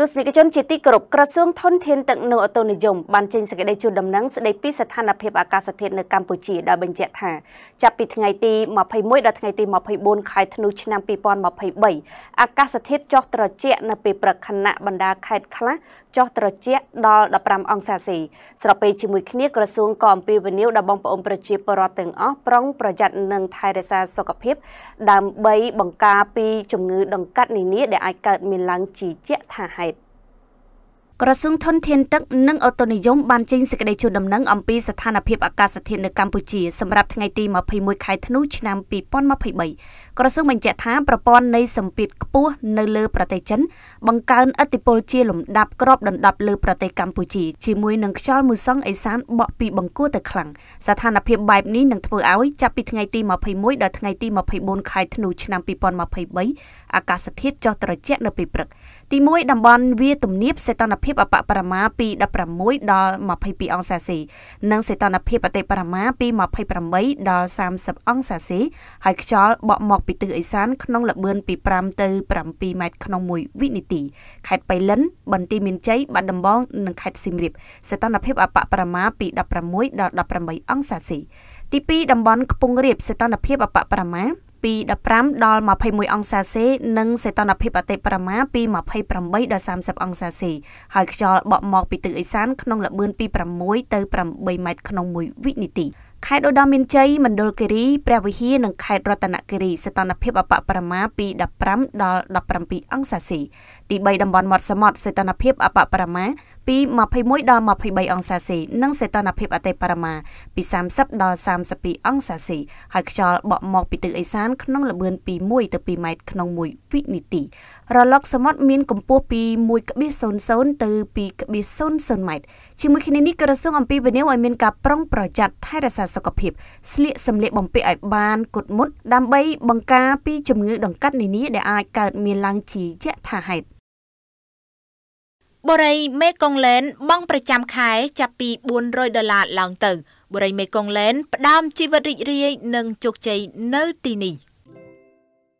ទស្សនិកជនជាទីគោរពក្រសួងធនធានទឹកនិងអូតូនិយមបានចេញសេចក្តីជូនដំណឹងស្តីពីស្ថានភាពអាកាសធាតុនៅកម្ពុជាដោយបញ្ជាក់ថាចាប់ពីថ្ងៃទី21ដល់ថ្ងៃទី24ខែធ្នូឆ្នាំ2023អាកាសធាតុចុះត្រជាក់នៅពេលព្រឹកខណៈបណ្ដាខេត្តខ្លះចុះត្រជាក់ដល់15អង្សាសេស្របពេលជាមួយគ្នាក្រសួងក៏អំពាវនាវដល់បងប្អូនប្រជាពលរដ្ឋទាំងអស់ប្រុងប្រយ័ត្ននិងថែរក្សាសុខភាព ដើម្បីបង្ការពី ជំងឺដង្កាត់នានាដែលអាចកើតមានឡើងជាជាក់ថាហើយក្រសួងធនធានទឹកនិងអូតូនិយមបានចេញសេចក្តីជូនដំណឹងអំពីស្ថានភាពអាកាសធាតុនៅកម្ពុជាសម្រាប់ថ្ងៃទី21ខែធ្នូឆ្នាំ2023ក្រសួងបញ្ជាក់ថាប្រព័ន្ធនៃសម្ពាធខ្ពស់នៅលើប្រទេសចិន បង្កើនឥទ្ធិពលជាលំដាប់ក្របដណ្ដប់លើប្រទេសកម្ពុជាជាមួយនឹងខ្យល់មូសុងអេសានបក់ពីបង្គួរទៅខ្លាំងស្ថានភាពបែបនេះនឹងធ្វើឲ្យចាប់ពីថ្ងៃទី21ដល់ថ្ងៃទី24ខែធ្នូឆ្នាំ2023អាកាសធាតុចុះត្រជាក់នៅពេលព្រឹកទី1តំបន់វាទំនាបសីតុណ្ហភាពភាពអបបរមាពី16ដល់22អង្សាសេនិងសីតុណ្ហភាពអតិបរមាពី28ដល់30អង្សាសេហើយខ្យល់បក់មកពីទិសឦសានក្នុងល្បឿនពី5ទៅ7ម៉ែត្រក្នុង1វិនាទីខេត្តបៃលិន បន្ទាយមានជ័យបាត់ដំបងនិងខេត្តសៀមរាបសីតុណ្ហភាពអបបរមាពី16ដល់18អង្សាសេទី2តំបន់ខ្ពង់រាបសីតុណ្ហភាពអបបរមាពី15ដល់21អង្សាសេនិងសីតុណ្ហភាពអតិបរមាពី28ដល់30អង្សាសេហើយខ្យល់បក់មកពីទិសឦសាន ក្នុងល្បឿនពី6ទៅ8ម៉ែត្រក្នុង1វិនាទីខេត្តឧត្តរមានជ័យមណ្ឌលគិរីព្រះវិហារនិងខេត្តរតនគិរីសីតុណ្ហភាពអបបរមាពី15ដល់17អង្សាសេទី3តំបន់មាត់សមុទ្រសីតុណ្ហភាពអបបរមាពី21ដល់23អង្សាសេនិងសីតុណ្ហភាពអតិបរមាពី30ដល់32អង្សាសេហើយខ្យល់បក់មកពីទិសឦសានក្នុងល្បឿនពី1ទៅ2ម៉ែត្រក្នុង1វិនាទីរលកសមុទ្រមានកម្ពស់ពី1.00ទៅ2.00ម៉ែត្រជាមួយគ្នានេះក្រសួងអំពាវនាវឲ្យមានការប្រុងប្រយ័ត្នថែរក្សាសុខភាពស្លៀកសម្លៀកបំពាក់ឲ្យបានគត់មុតដើម្បីបង្ការពីជំងឺដង្កាត់នានាដែលអាចកើតមានឡើងជាយថាហេតុបុរីមេកុងលែនបង់ប្រចាំខែចាប់ពី400ដុល្លារឡើងទៅបុរីមេកុងលែនផ្ដើមជីវិតរីករាយនិងជោគជ័យនៅទីនេះ។